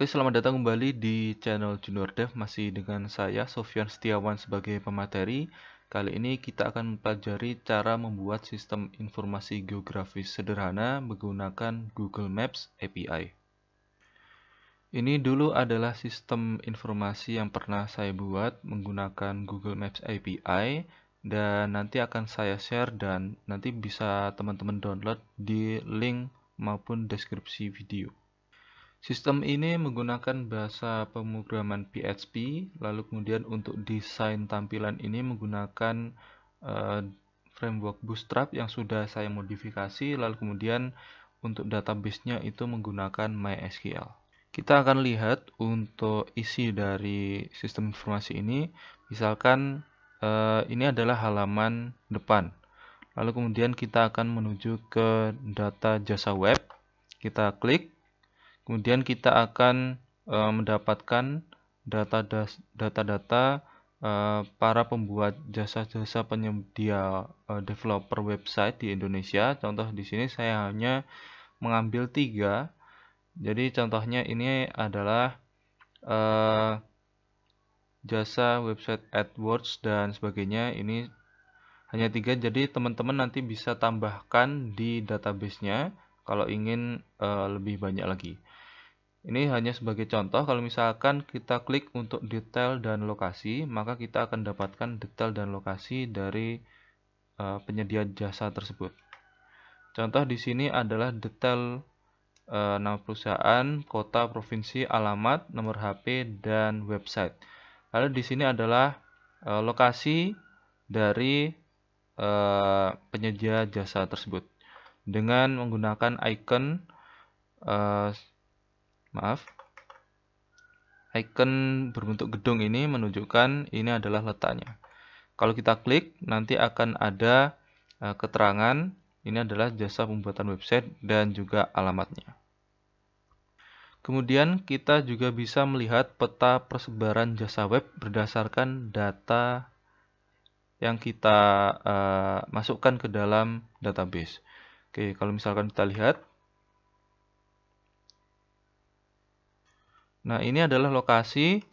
Oke, selamat datang kembali di channel Junior Dev masih dengan saya Sofian Setiawan sebagai pemateri. Kali ini kita akan mempelajari cara membuat sistem informasi geografis sederhana menggunakan Google Maps API. Ini dulu adalah sistem informasi yang pernah saya buat menggunakan Google Maps API dan nanti akan saya share dan nanti bisa teman-teman download di link maupun deskripsi video. Sistem ini menggunakan bahasa pemrograman PHP, lalu kemudian untuk desain tampilan ini menggunakan uh, framework Bootstrap yang sudah saya modifikasi, lalu kemudian untuk database-nya itu menggunakan MySQL. Kita akan lihat untuk isi dari sistem informasi ini, misalkan uh, ini adalah halaman depan. Lalu kemudian kita akan menuju ke data jasa web, kita klik, Kemudian kita akan e, mendapatkan data-data e, para pembuat jasa-jasa penyedia e, developer website di Indonesia. Contoh di sini saya hanya mengambil tiga. Jadi contohnya ini adalah e, jasa website AdWords dan sebagainya. Ini hanya tiga, jadi teman-teman nanti bisa tambahkan di databasenya kalau ingin e, lebih banyak lagi. Ini hanya sebagai contoh, kalau misalkan kita klik untuk detail dan lokasi, maka kita akan dapatkan detail dan lokasi dari uh, penyedia jasa tersebut. Contoh di sini adalah detail uh, nama perusahaan, kota, provinsi, alamat, nomor HP, dan website. Lalu di sini adalah uh, lokasi dari uh, penyedia jasa tersebut dengan menggunakan icon uh, maaf icon berbentuk gedung ini menunjukkan ini adalah letaknya. Kalau kita klik, nanti akan ada uh, keterangan ini adalah jasa pembuatan website dan juga alamatnya. Kemudian kita juga bisa melihat peta persebaran jasa web berdasarkan data yang kita uh, masukkan ke dalam database. Oke, kalau misalkan kita lihat, Nah, ini adalah lokasi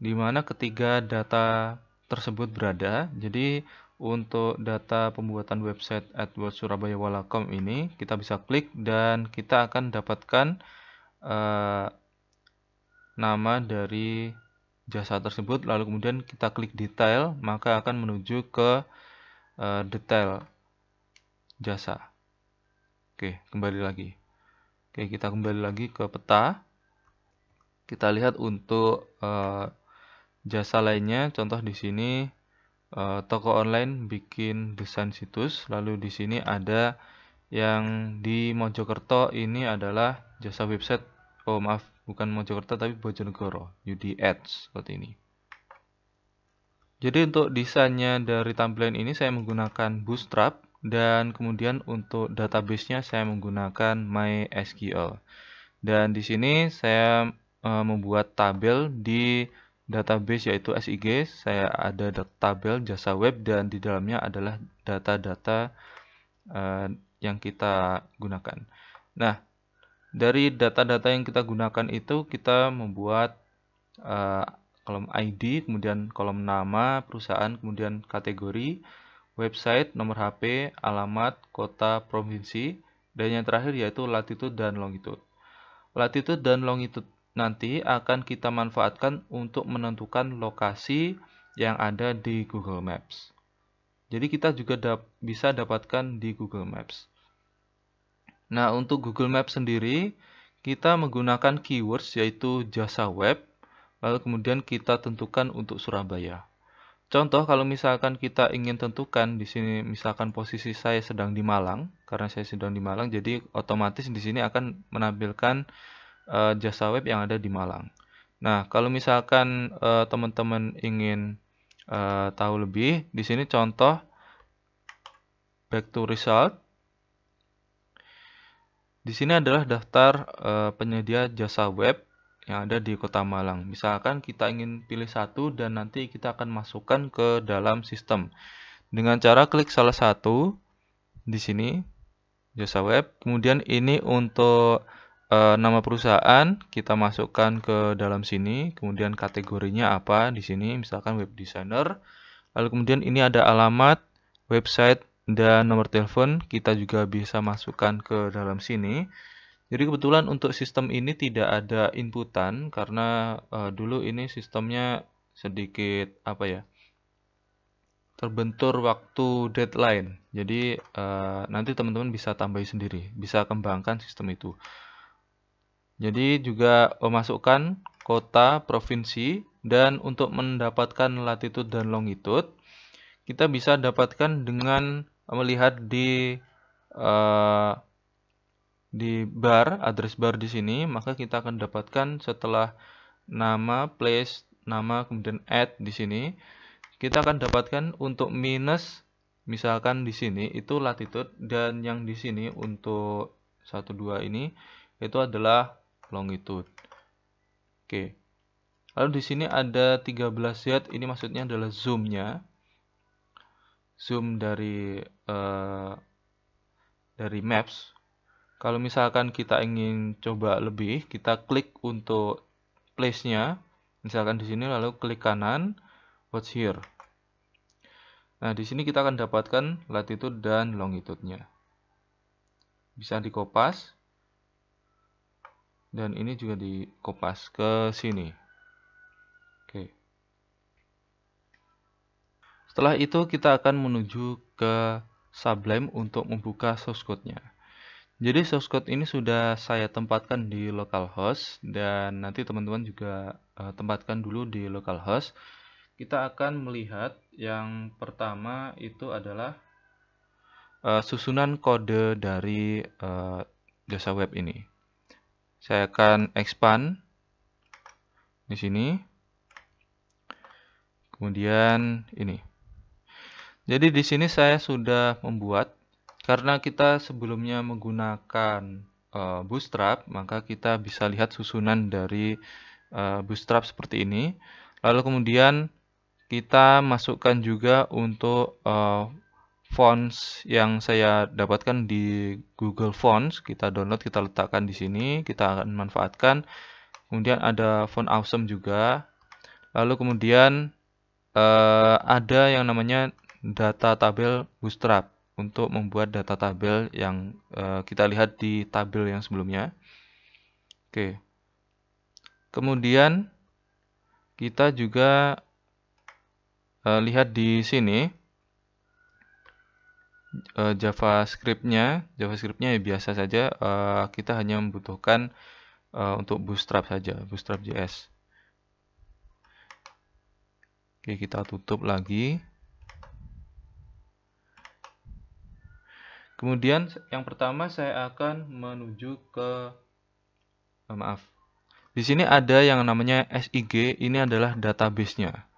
di mana ketiga data tersebut berada. Jadi, untuk data pembuatan website AdWords Surabaya Walacom ini, kita bisa klik dan kita akan dapatkan uh, nama dari jasa tersebut. Lalu kemudian kita klik detail, maka akan menuju ke uh, detail jasa. Oke, kembali lagi. Oke, kita kembali lagi ke peta. Kita lihat untuk uh, jasa lainnya, contoh di sini uh, toko online bikin desain situs, lalu di sini ada yang di Mojokerto ini adalah jasa website, oh maaf, bukan Mojokerto tapi Bojonegoro, UD Ads seperti ini. Jadi untuk desainnya dari tampilan ini saya menggunakan Bootstrap dan kemudian untuk databasenya saya menggunakan MySQL. Dan di sini saya uh, membuat tabel di database yaitu SIG. Saya ada tabel jasa web dan di dalamnya adalah data-data uh, yang kita gunakan. Nah, dari data-data yang kita gunakan itu kita membuat uh, kolom ID, kemudian kolom nama perusahaan, kemudian kategori, website, nomor HP, alamat, kota, provinsi, dan yang terakhir yaitu latitude dan longitude. Latitude dan longitude nanti akan kita manfaatkan untuk menentukan lokasi yang ada di Google Maps. Jadi kita juga dap bisa dapatkan di Google Maps. Nah, untuk Google Maps sendiri, kita menggunakan keywords yaitu jasa web, lalu kemudian kita tentukan untuk Surabaya. Contoh kalau misalkan kita ingin tentukan di sini misalkan posisi saya sedang di Malang karena saya sedang di Malang jadi otomatis di sini akan menampilkan uh, jasa web yang ada di Malang. Nah, kalau misalkan eh, teman-teman ingin uh, tahu lebih, di sini contoh back to result. Di sini adalah daftar uh, penyedia jasa web yang ada di Kota Malang. Misalkan kita ingin pilih satu dan nanti kita akan masukkan ke dalam sistem. Dengan cara klik salah satu di sini jasa web, kemudian ini untuk e, nama perusahaan kita masukkan ke dalam sini, kemudian kategorinya apa di sini, misalkan web designer. Lalu kemudian ini ada alamat, website dan nomor telepon, kita juga bisa masukkan ke dalam sini. Jadi kebetulan untuk sistem ini tidak ada inputan karena e, dulu ini sistemnya sedikit apa ya terbentur waktu deadline. Jadi e, nanti teman-teman bisa tambahi sendiri, bisa kembangkan sistem itu. Jadi juga memasukkan kota, provinsi, dan untuk mendapatkan latitude dan longitude, kita bisa dapatkan dengan melihat di uh, di bar, address bar di sini, maka kita akan dapatkan setelah nama, place, nama, kemudian add di sini, kita akan dapatkan untuk minus misalkan di sini itu latitude, dan yang di sini untuk dua ini itu adalah longitude. Oke. Lalu di sini ada 13 Z, ini maksudnya adalah zoomnya. Zoom dari uh, dari maps. Kalau misalkan kita ingin coba lebih, kita klik untuk place-nya. Misalkan di sini lalu klik kanan, what's here. Nah, di sini kita akan dapatkan latitude dan longitude-nya. Bisa dikopas dan ini juga dikopas ke sini oke setelah itu kita akan menuju ke Sublime untuk membuka source code-nya jadi source code ini sudah saya tempatkan di localhost dan nanti teman-teman juga uh, tempatkan dulu di localhost. Kita akan melihat yang pertama itu adalah uh, susunan kode dari uh, jasa web ini. Saya akan expand di sini. Kemudian ini. Jadi di sini saya sudah membuat karena kita sebelumnya menggunakan uh, bootstrap, maka kita bisa lihat susunan dari uh, bootstrap seperti ini. Lalu kemudian kita masukkan juga untuk uh, fonts yang saya dapatkan di Google Fonts kita download kita letakkan di sini kita akan manfaatkan kemudian ada font awesome juga lalu kemudian eh, ada yang namanya data tabel bootstrap untuk membuat data tabel yang eh, kita lihat di tabel yang sebelumnya oke kemudian kita juga eh, lihat di sini uh, JavaScriptnya, JavaScriptnya ya biasa saja. Uh, kita hanya membutuhkan uh, untuk Bootstrap saja, Bootstrap JS. Oke, kita tutup lagi. Kemudian yang pertama saya akan menuju ke oh, maaf. Di sini ada yang namanya SIG, ini adalah database-nya.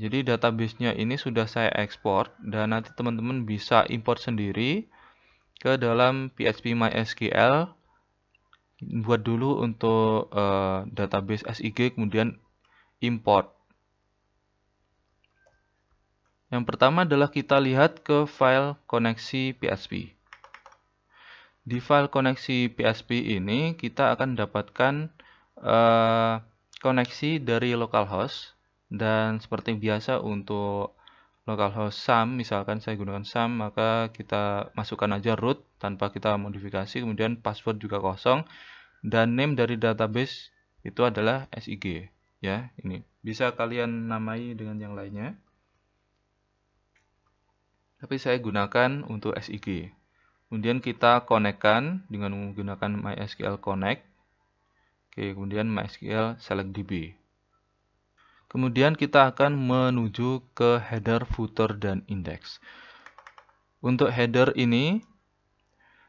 Jadi databasenya ini sudah saya ekspor dan nanti teman-teman bisa import sendiri ke dalam PHP MySQL buat dulu untuk uh, database SIG kemudian import. Yang pertama adalah kita lihat ke file koneksi PHP. Di file koneksi PHP ini kita akan dapatkan uh, koneksi dari localhost dan seperti biasa untuk localhost sum misalkan saya gunakan sum maka kita masukkan aja root tanpa kita modifikasi kemudian password juga kosong dan name dari database itu adalah SIG ya ini bisa kalian namai dengan yang lainnya tapi saya gunakan untuk SIG kemudian kita konekkan dengan menggunakan MySQL connect oke kemudian MySQL select db Kemudian kita akan menuju ke header, footer, dan index. Untuk header ini,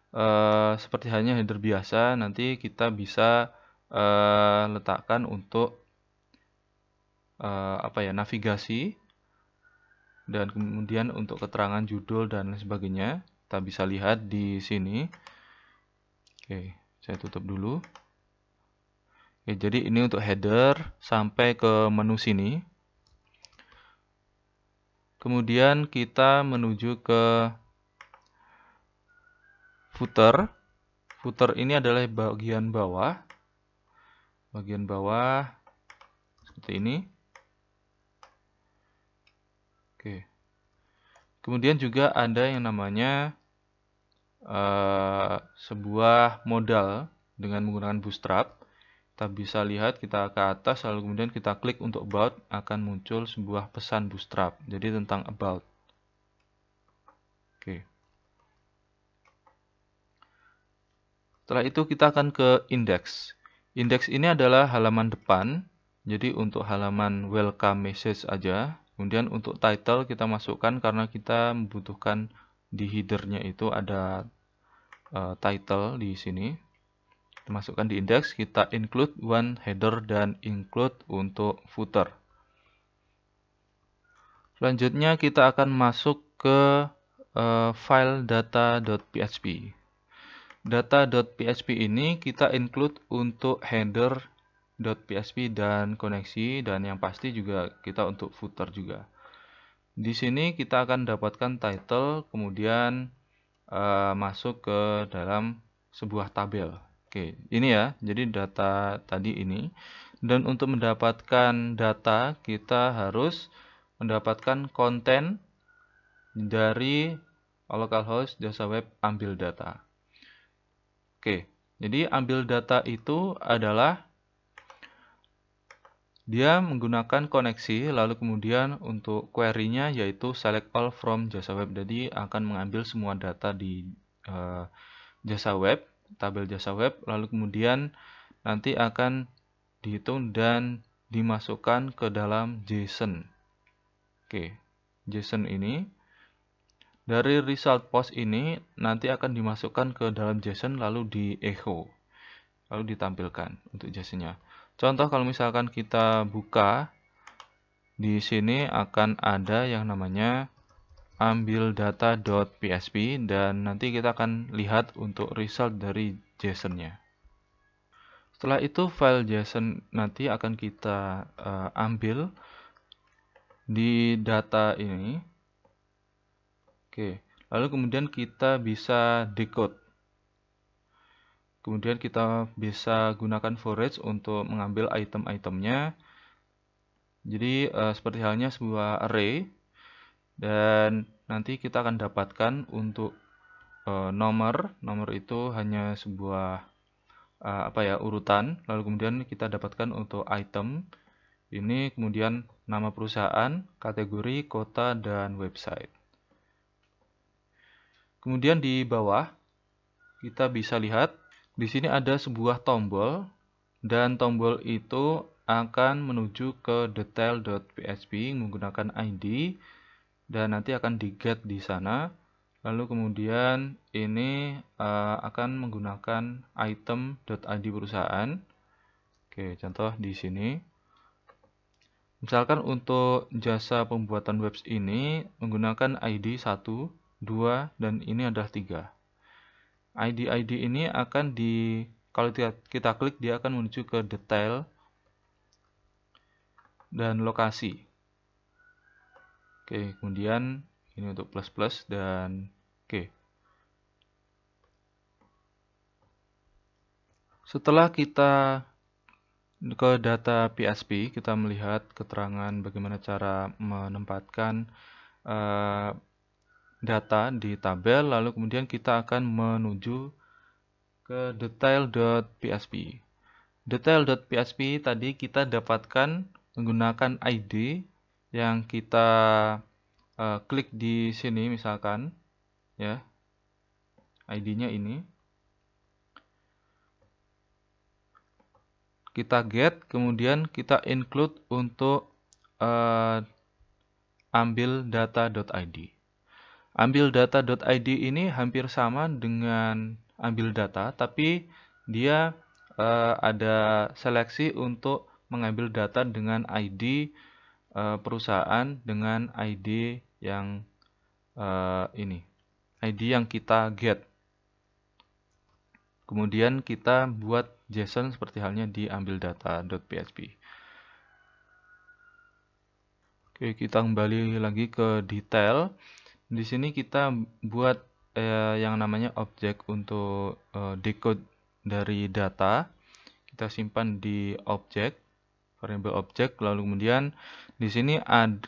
eh, seperti hanya header biasa, nanti kita bisa eh, letakkan untuk eh, apa ya navigasi dan kemudian untuk keterangan judul dan lain sebagainya. Kita bisa lihat di sini. Oke, saya tutup dulu. Oke, jadi ini untuk header sampai ke menu sini. Kemudian kita menuju ke footer. Footer ini adalah bagian bawah. Bagian bawah seperti ini. Oke. Kemudian juga ada yang namanya uh, sebuah modal dengan menggunakan bootstrap kita bisa lihat kita ke atas lalu kemudian kita klik untuk about akan muncul sebuah pesan bootstrap jadi tentang about oke setelah itu kita akan ke index index ini adalah halaman depan jadi untuk halaman welcome message aja kemudian untuk title kita masukkan karena kita membutuhkan di headernya itu ada uh, title di sini masukkan di indeks kita include one header dan include untuk footer selanjutnya kita akan masuk ke uh, file data.php data.php ini kita include untuk header header.php dan koneksi dan yang pasti juga kita untuk footer juga di sini kita akan dapatkan title kemudian uh, masuk ke dalam sebuah tabel Oke, ini ya. Jadi data tadi ini. Dan untuk mendapatkan data, kita harus mendapatkan konten dari localhost jasa web ambil data. Oke, jadi ambil data itu adalah dia menggunakan koneksi, lalu kemudian untuk query-nya yaitu select all from jasa web. Jadi akan mengambil semua data di uh, jasa web tabel jasa web lalu kemudian nanti akan dihitung dan dimasukkan ke dalam JSON. Oke, JSON ini dari result post ini nanti akan dimasukkan ke dalam JSON lalu di echo lalu ditampilkan untuk JSON-nya. Contoh kalau misalkan kita buka di sini akan ada yang namanya ambil data.psp dan nanti kita akan lihat untuk result dari JSON-nya. Setelah itu file JSON nanti akan kita uh, ambil di data ini. Oke, lalu kemudian kita bisa decode. Kemudian kita bisa gunakan forage untuk mengambil item-itemnya. Jadi uh, seperti halnya sebuah array dan nanti kita akan dapatkan untuk e, nomor nomor itu hanya sebuah e, apa ya urutan lalu kemudian kita dapatkan untuk item ini kemudian nama perusahaan kategori kota dan website kemudian di bawah kita bisa lihat di sini ada sebuah tombol dan tombol itu akan menuju ke detail.php menggunakan ID dan nanti akan diget di sana lalu kemudian ini uh, akan menggunakan item id perusahaan oke contoh di sini misalkan untuk jasa pembuatan web ini menggunakan ID 1 2 dan ini adalah 3 ID ID ini akan di kalau kita klik dia akan menuju ke detail dan lokasi Oke, kemudian ini untuk plus plus dan oke. Setelah kita ke data PSP, kita melihat keterangan bagaimana cara menempatkan uh, data di tabel, lalu kemudian kita akan menuju ke detail.psp. Detail.psp tadi kita dapatkan menggunakan ID yang kita uh, klik di sini misalkan ya ID-nya ini kita get kemudian kita include untuk uh, ambil data.id ambil data.id ini hampir sama dengan ambil data tapi dia uh, ada seleksi untuk mengambil data dengan ID Eh, perusahaan dengan ID yang uh, ini ID yang kita get kemudian kita buat JSON seperti halnya diambil data.php Oke kita kembali lagi ke detail di sini kita buat eh, yang namanya objek untuk eh, decode dari data kita simpan di objek variable objek lalu kemudian di sini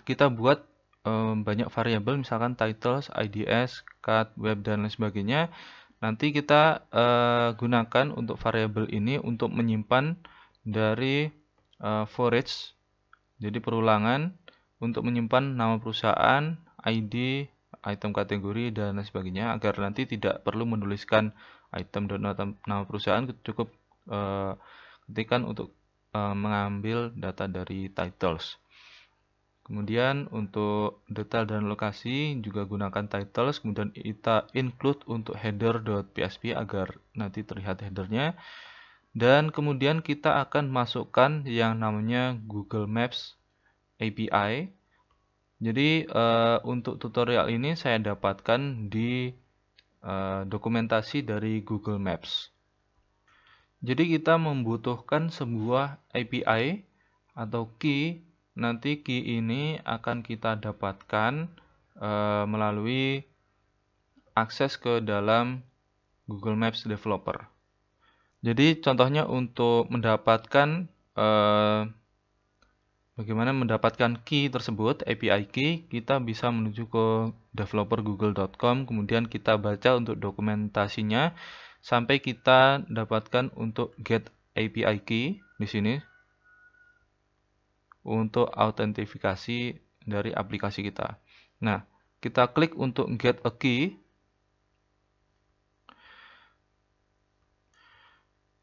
kita buat um, banyak variabel misalkan titles, IDs, cut, web dan lain sebagainya. Nanti kita uh, gunakan untuk variabel ini untuk menyimpan dari uh, forage jadi perulangan untuk menyimpan nama perusahaan, ID, item kategori dan lain sebagainya agar nanti tidak perlu menuliskan item dan nama perusahaan cukup uh, eh, ketikan untuk Eh, mengambil data dari titles. Kemudian untuk detail dan lokasi juga gunakan titles, kemudian kita include untuk .psp agar nanti terlihat headernya. Dan kemudian kita akan masukkan yang namanya Google Maps API. Jadi uh, untuk tutorial ini saya dapatkan di uh, dokumentasi dari Google Maps. Jadi kita membutuhkan sebuah API atau key. Nanti key ini akan kita dapatkan e, melalui akses ke dalam Google Maps Developer. Jadi contohnya untuk mendapatkan e, bagaimana mendapatkan key tersebut, API key, kita bisa menuju ke developer google.com, kemudian kita baca untuk dokumentasinya sampai kita dapatkan untuk get API key di sini untuk autentifikasi dari aplikasi kita. Nah, kita klik untuk get a key.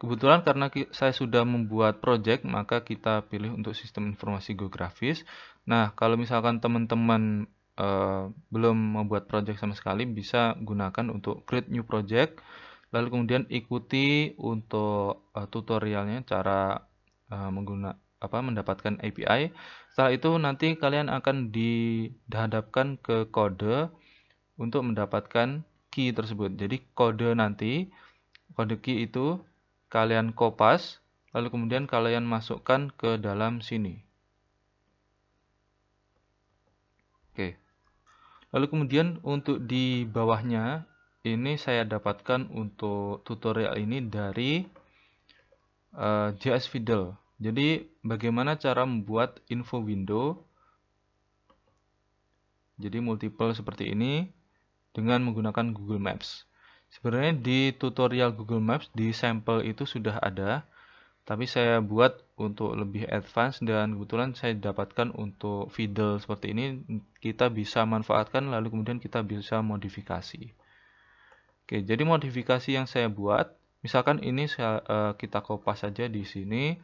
Kebetulan karena saya sudah membuat project, maka kita pilih untuk sistem informasi geografis. Nah, kalau misalkan teman-teman uh, belum membuat project sama sekali, bisa gunakan untuk create new project lalu kemudian ikuti untuk uh, tutorialnya cara uh, eh, menggunakan apa mendapatkan API setelah itu nanti kalian akan dihadapkan ke kode untuk mendapatkan key tersebut jadi kode nanti kode key itu kalian kopas lalu kemudian kalian masukkan ke dalam sini oke lalu kemudian untuk di bawahnya ini saya dapatkan untuk tutorial ini dari uh, eh, JS Fiddle. Jadi bagaimana cara membuat info window jadi multiple seperti ini dengan menggunakan Google Maps. Sebenarnya di tutorial Google Maps di sampel itu sudah ada, tapi saya buat untuk lebih advance dan kebetulan saya dapatkan untuk fiddle seperti ini kita bisa manfaatkan lalu kemudian kita bisa modifikasi. Oke, jadi modifikasi yang saya buat, misalkan ini saya, uh, eh, kita kopas saja di sini,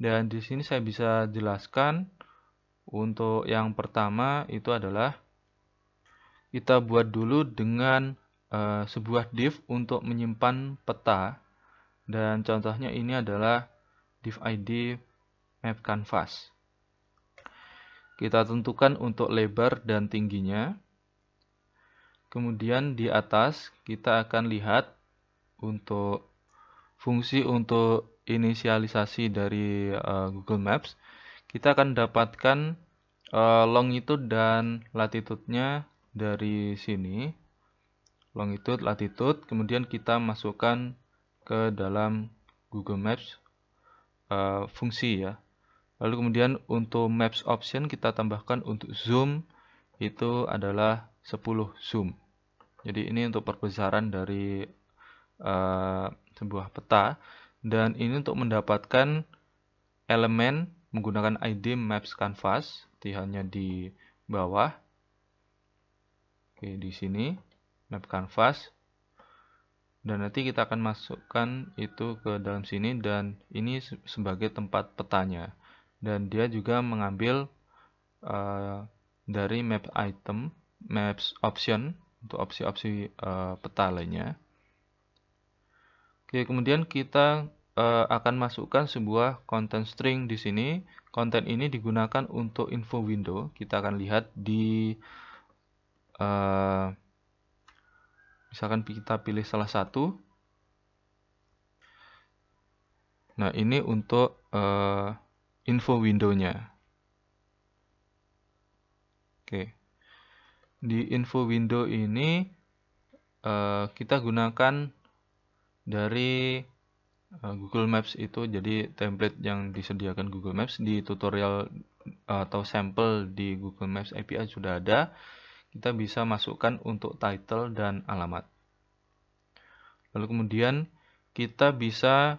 dan di sini saya bisa jelaskan untuk yang pertama itu adalah kita buat dulu dengan e, sebuah div untuk menyimpan peta, dan contohnya ini adalah div ID map canvas. Kita tentukan untuk lebar dan tingginya. Kemudian di atas kita akan lihat untuk fungsi untuk inisialisasi dari uh, Google Maps. Kita akan dapatkan uh, longitude dan latitude dari sini. Longitude, latitude, kemudian kita masukkan ke dalam Google Maps uh, fungsi ya. Lalu kemudian untuk Maps option kita tambahkan untuk zoom itu adalah 10 zoom. Jadi ini untuk perbesaran dari uh, sebuah peta dan ini untuk mendapatkan elemen menggunakan ID Maps Canvas, hanya di bawah. Oke, di sini Map Canvas. Dan nanti kita akan masukkan itu ke dalam sini dan ini sebagai tempat petanya. Dan dia juga mengambil uh, dari map item, maps option untuk opsi-opsi uh, peta lainnya. Oke, kemudian kita uh, akan masukkan sebuah content string di sini. Konten ini digunakan untuk info window. Kita akan lihat di uh, misalkan kita pilih salah satu. Nah, ini untuk uh, info window-nya. Oke. Okay di info window ini uh, kita gunakan dari uh, Google Maps itu jadi template yang disediakan Google Maps di tutorial eh, atau sampel di Google Maps API sudah ada kita bisa masukkan untuk title dan alamat lalu kemudian kita bisa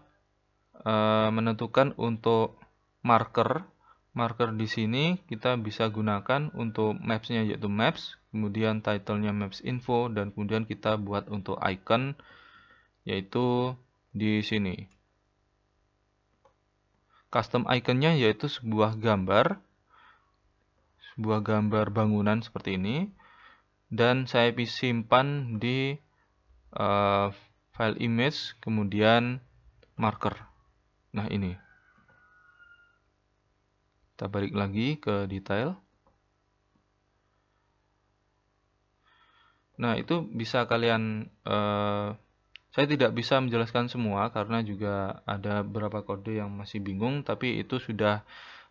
uh, menentukan untuk marker marker di sini kita bisa gunakan untuk maps-nya yaitu maps, kemudian title-nya maps info dan kemudian kita buat untuk icon yaitu di sini. Custom icon-nya yaitu sebuah gambar sebuah gambar bangunan seperti ini dan saya simpan di uh, file image kemudian marker. Nah, ini. Kita balik lagi ke detail. Nah, itu bisa kalian eh, saya tidak bisa menjelaskan semua karena juga ada beberapa kode yang masih bingung tapi itu sudah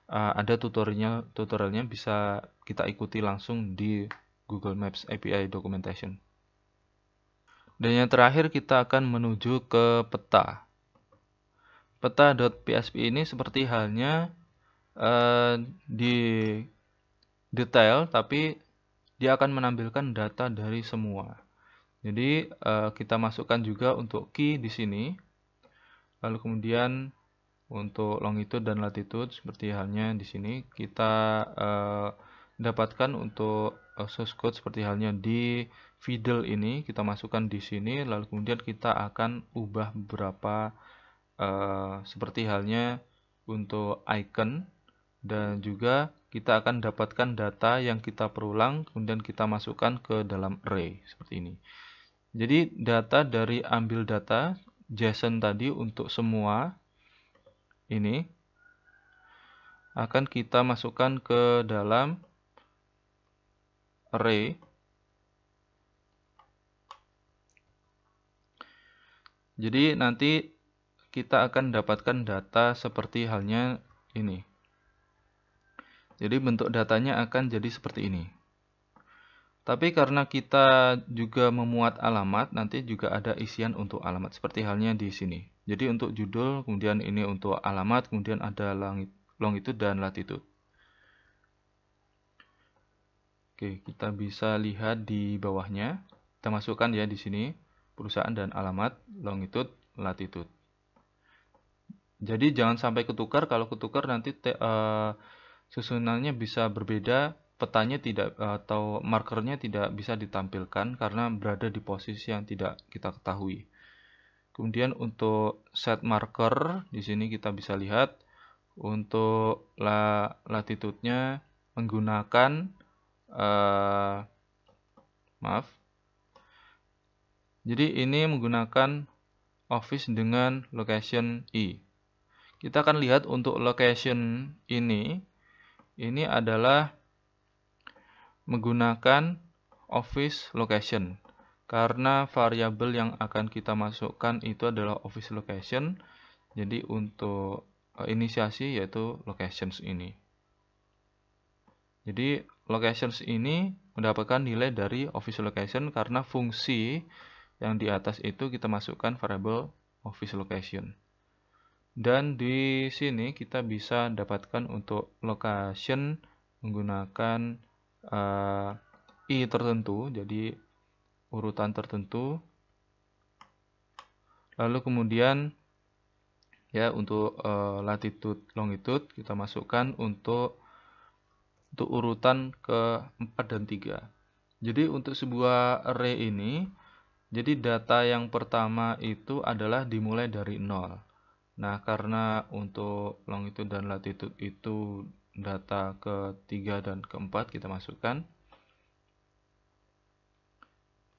eh, ada tutorialnya tutorialnya bisa kita ikuti langsung di Google Maps API documentation. Dan yang terakhir kita akan menuju ke peta. Peta.psp ini seperti halnya Eh, di detail tapi dia akan menampilkan data dari semua jadi uh, kita masukkan juga untuk key di sini lalu kemudian untuk longitude dan latitude seperti halnya di sini kita uh, dapatkan untuk uh, source code seperti halnya di fiddle ini kita masukkan di sini lalu kemudian kita akan ubah beberapa uh, seperti halnya untuk icon dan juga kita akan dapatkan data yang kita perulang kemudian kita masukkan ke dalam array seperti ini jadi data dari ambil data JSON tadi untuk semua ini akan kita masukkan ke dalam array jadi nanti kita akan dapatkan data seperti halnya ini jadi bentuk datanya akan jadi seperti ini. Tapi karena kita juga memuat alamat, nanti juga ada isian untuk alamat seperti halnya di sini. Jadi untuk judul, kemudian ini untuk alamat, kemudian ada longitude dan latitude. Oke, kita bisa lihat di bawahnya. Kita masukkan ya di sini perusahaan dan alamat, longitude, latitude. Jadi jangan sampai ketukar, kalau ketukar nanti te, uh, susunannya bisa berbeda, petanya tidak atau markernya tidak bisa ditampilkan karena berada di posisi yang tidak kita ketahui. Kemudian untuk set marker di sini kita bisa lihat untuk la, latitudenya menggunakan uh, maaf. Jadi ini menggunakan office dengan location i. Kita akan lihat untuk location ini ini adalah menggunakan office location karena variabel yang akan kita masukkan itu adalah office location jadi untuk eh, inisiasi yaitu locations ini jadi locations ini mendapatkan nilai dari office location karena fungsi yang di atas itu kita masukkan variabel office location dan di sini kita bisa dapatkan untuk location menggunakan uh, i tertentu jadi urutan tertentu lalu kemudian ya untuk uh, latitude longitude kita masukkan untuk untuk urutan ke 4 dan 3 jadi untuk sebuah array ini jadi data yang pertama itu adalah dimulai dari 0 Nah, karena untuk longitude dan latitude itu data ketiga dan keempat kita masukkan.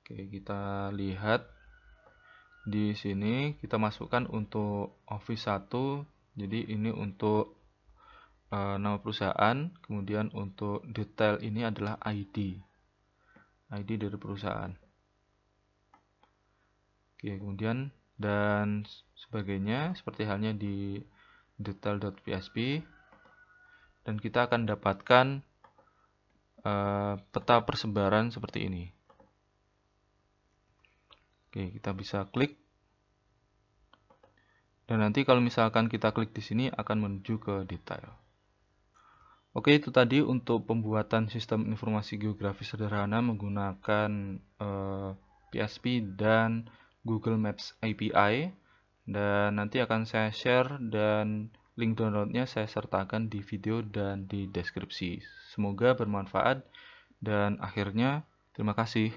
Oke, kita lihat di sini kita masukkan untuk office 1. Jadi ini untuk e, nama perusahaan, kemudian untuk detail ini adalah ID. ID dari perusahaan. Oke, kemudian dan sebagainya seperti halnya di detail.php dan kita akan dapatkan uh, peta persebaran seperti ini. Oke, kita bisa klik. Dan nanti kalau misalkan kita klik di sini akan menuju ke detail. Oke, itu tadi untuk pembuatan sistem informasi geografis sederhana menggunakan PSP eh, dan Google Maps API dan nanti akan saya share dan link downloadnya saya sertakan di video dan di deskripsi. Semoga bermanfaat dan akhirnya terima kasih.